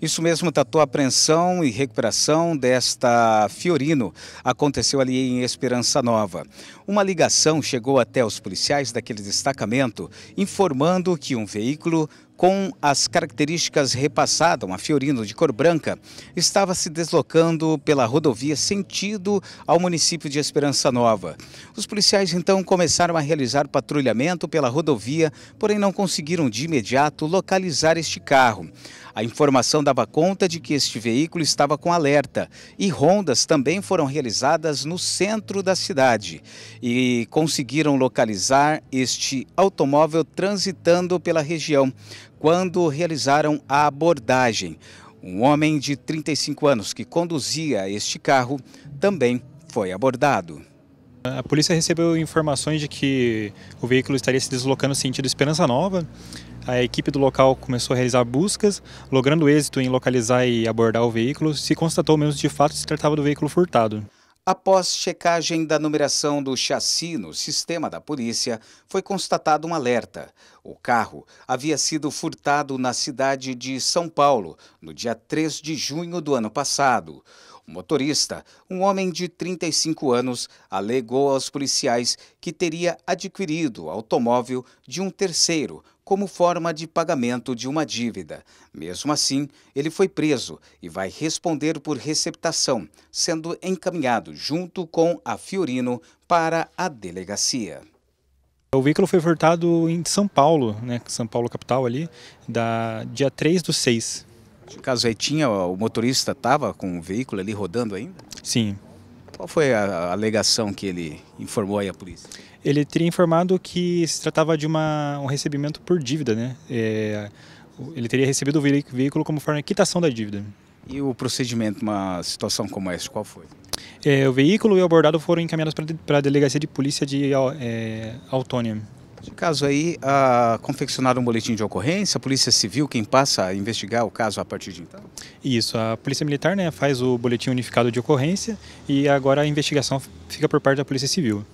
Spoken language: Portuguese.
Isso mesmo, Tatu, a apreensão e recuperação desta Fiorino aconteceu ali em Esperança Nova. Uma ligação chegou até os policiais daquele destacamento informando que um veículo com as características repassadas, uma Fiorino de cor branca, estava se deslocando pela rodovia sentido ao município de Esperança Nova. Os policiais então começaram a realizar patrulhamento pela rodovia, porém não conseguiram de imediato localizar este carro. A informação dava conta de que este veículo estava com alerta e rondas também foram realizadas no centro da cidade e conseguiram localizar este automóvel transitando pela região quando realizaram a abordagem. Um homem de 35 anos que conduzia este carro também foi abordado. A polícia recebeu informações de que o veículo estaria se deslocando no sentido Esperança Nova. A equipe do local começou a realizar buscas, logrando êxito em localizar e abordar o veículo. Se constatou mesmo de fato se tratava do veículo furtado. Após checagem da numeração do chassi no sistema da polícia, foi constatado um alerta. O carro havia sido furtado na cidade de São Paulo no dia 3 de junho do ano passado. O motorista, um homem de 35 anos, alegou aos policiais que teria adquirido o automóvel de um terceiro como forma de pagamento de uma dívida. Mesmo assim, ele foi preso e vai responder por receptação, sendo encaminhado junto com a Fiorino para a delegacia. O veículo foi furtado em São Paulo, né, São Paulo capital ali, da dia 3 do 6. No caso aí tinha, o motorista estava com o veículo ali rodando ainda? Sim. Qual foi a alegação que ele informou aí à polícia? Ele teria informado que se tratava de uma, um recebimento por dívida, né? É, ele teria recebido o veículo como forma de quitação da dívida. E o procedimento, uma situação como essa, qual foi? É, o veículo e o abordado foram encaminhados para a delegacia de polícia de é, Autônia. Nesse caso aí, a ah, confeccionaram um boletim de ocorrência, a Polícia Civil, quem passa a investigar o caso a partir de então? Isso, a Polícia Militar né, faz o boletim unificado de ocorrência e agora a investigação fica por parte da Polícia Civil.